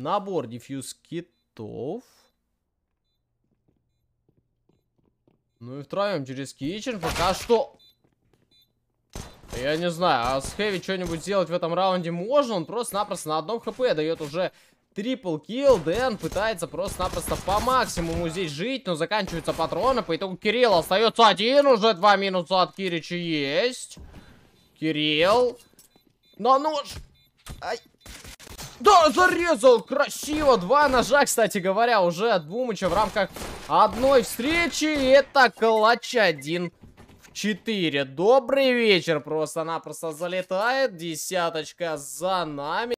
Набор диффьюз китов. Ну и втроем через кичен пока что... Я не знаю, а с Хэви что-нибудь сделать в этом раунде можно? Он просто-напросто на одном хп дает уже трипл килл. Дэн пытается просто-напросто по максимуму здесь жить, но заканчиваются патроны. По итогу Кирилл остается один, уже два минуса от Кирича есть. Кирилл. На нож! Ай! Да, зарезал! Красиво! Два ножа, кстати говоря, уже от Бумыча в рамках одной встречи. И это клатч один 4. Добрый вечер. Просто-напросто залетает. Десяточка за нами.